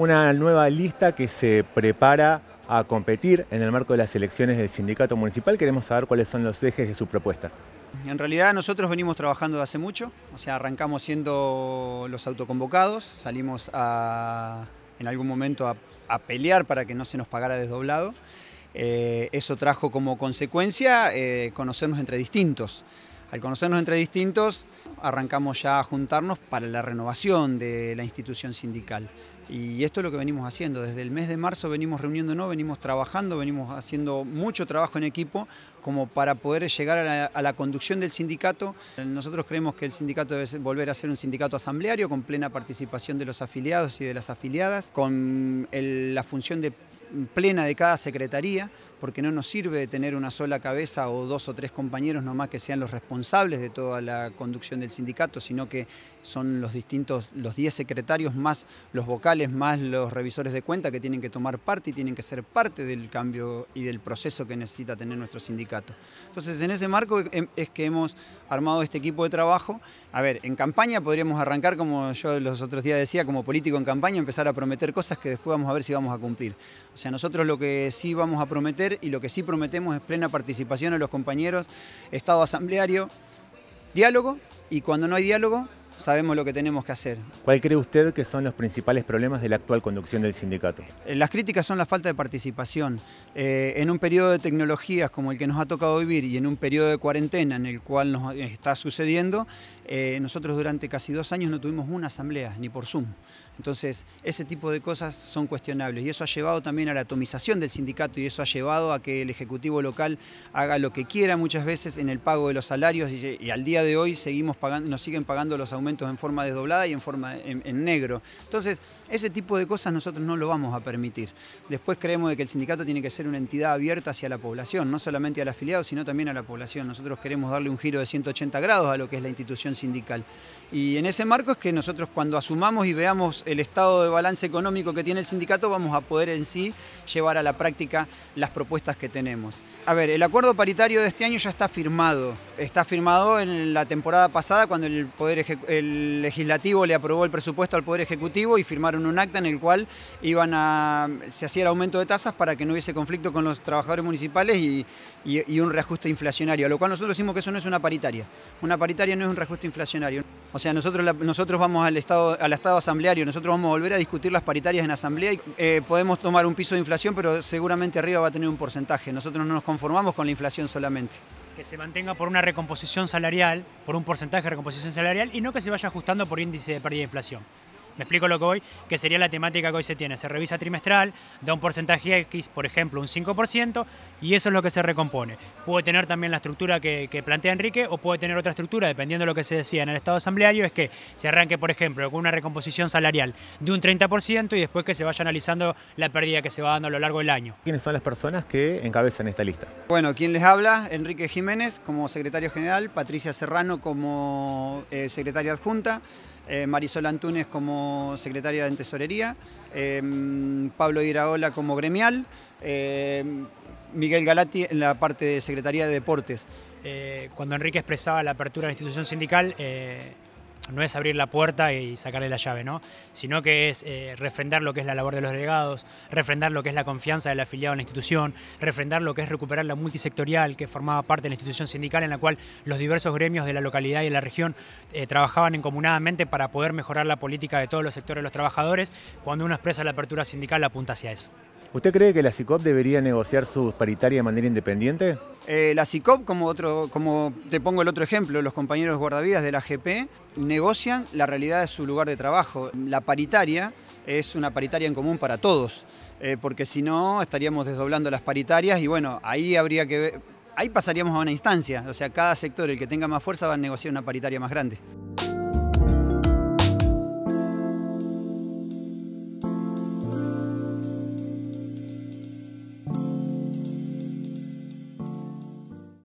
una nueva lista que se prepara a competir en el marco de las elecciones del sindicato municipal. Queremos saber cuáles son los ejes de su propuesta. En realidad nosotros venimos trabajando de hace mucho, o sea, arrancamos siendo los autoconvocados, salimos en algún momento a, pelear para que no se nos pagara desdoblado. Eh, eso trajo como consecuencia eh, conocernos entre distintos. Al conocernos entre distintos, arrancamos ya a juntarnos para la renovación de la institución sindical. Y esto es lo que venimos haciendo. Desde el mes de marzo venimos reuniéndonos, venimos trabajando, venimos haciendo mucho trabajo en equipo como para poder llegar a la, conducción del sindicato. Nosotros creemos que el sindicato debe volver a ser un sindicato asambleario con plena participación de los afiliados y de las afiliadas, con la función de, plena de cada secretaría porque no nos sirve tener una sola cabeza o dos o tres compañeros nomás que sean los responsables de toda la conducción del sindicato, sino que son los distintos, los 10 secretarios más los vocales, más los revisores de cuenta que tienen que tomar parte y tienen que ser parte del cambio y del proceso que necesita tener nuestro sindicato. Entonces, en ese marco em, es que hemos armado este equipo de trabajo. A ver, en campaña podríamos arrancar, como yo los otros días decía, como político en campaña, empezar a prometer cosas que después vamos a ver si vamos a cumplir. O sea, nosotros lo que sí vamos a prometer y lo que sí prometemos es plena participación a los compañeros, Estado asambleario, diálogo y cuando no hay diálogo, sabemos lo que tenemos que hacer. ¿Cuál cree usted que son los principales problemas de la actual conducción del sindicato? Eh, las críticas son la falta de participación. Eh, en un periodo de tecnologías como el que nos ha tocado vivir y en un periodo de cuarentena en el cual nos está sucediendo, eh, nosotros durante casi dos años no tuvimos una asamblea, ni por Zoom. Entonces, ese tipo de cosas son cuestionables y eso ha llevado también a la atomización del sindicato y eso ha llevado a que el Ejecutivo local haga lo que quiera muchas veces en el pago de los salarios y, al día de hoy seguimos pagando, nos siguen pagando los aumentos en forma desdoblada y en forma en, negro. Entonces, ese tipo de cosas nosotros no lo vamos a permitir. Después creemos que el sindicato tiene que ser una entidad abierta hacia la población, no solamente al afiliado, sino también a la población. Nosotros queremos darle un giro de 180 grados a lo que es la institución sindical. Y en ese marco es que nosotros cuando asumamos y veamos el estado de balance económico que tiene el sindicato, vamos a poder en sí llevar a la práctica las propuestas que tenemos. A ver, el acuerdo paritario de este año ya está firmado está firmado en la temporada pasada cuando el, poder el legislativo le aprobó el presupuesto al poder ejecutivo y firmaron un acta en el cual iban a se hacía el aumento de tasas para que no hubiese conflicto con los trabajadores municipales y, un reajuste inflacionario, a lo cual nosotros decimos que eso no es una paritaria. Una paritaria no es un reajuste inflacionario. O sea, nosotros, nosotros vamos al estado, al estado asambleario, nosotros vamos a volver a discutir las paritarias en asamblea y eh, podemos tomar un piso de inflación, pero seguramente arriba va a tener un porcentaje. Nosotros no nos conformamos con la inflación solamente que se mantenga por una recomposición salarial, por un porcentaje de recomposición salarial, y no que se vaya ajustando por índice de pérdida de inflación. Me explico lo que hoy, que sería la temática que hoy se tiene. Se revisa trimestral, da un porcentaje X, por ejemplo, un 5%, y eso es lo que se recompone. Puede tener también la estructura que, plantea Enrique o puede tener otra estructura, dependiendo de lo que se decía en el Estado asambleario, es que se arranque, por ejemplo, con una recomposición salarial de un 30% y después que se vaya analizando la pérdida que se va dando a lo largo del año. ¿Quiénes son las personas que encabezan esta lista? Bueno, ¿quién les habla, Enrique Jiménez como secretario general, Patricia Serrano como eh, secretaria adjunta, eh, Marisol Antunes como secretaria de Tesorería, eh, Pablo Iraola como gremial, eh, Miguel Galati en la parte de Secretaría de Deportes. cuando Enrique expresaba la apertura de la institución sindical, no es abrir la puerta y sacarle la llave, ¿no? sino que es eh, refrendar lo que es la labor de los delegados, refrendar lo que es la confianza del afiliado en la institución, refrendar lo que es recuperar la multisectorial que formaba parte de la institución sindical en la cual los diversos gremios de la localidad y de la región eh, trabajaban encomunadamente para poder mejorar la política de todos los sectores de los trabajadores. Cuando uno expresa la apertura sindical, apunta hacia eso. ¿Usted cree que la CICOP debería negociar sus paritarias de manera independiente? Eh, la CICOP, como, otro, como te pongo el otro ejemplo, los compañeros guardavidas de la GP negocian la realidad de su lugar de trabajo. La paritaria es una paritaria en común para todos, eh, porque si no estaríamos desdoblando las paritarias y bueno, ahí habría que ver, ahí pasaríamos a una instancia, o sea, cada sector, el que tenga más fuerza va a negociar una paritaria más grande.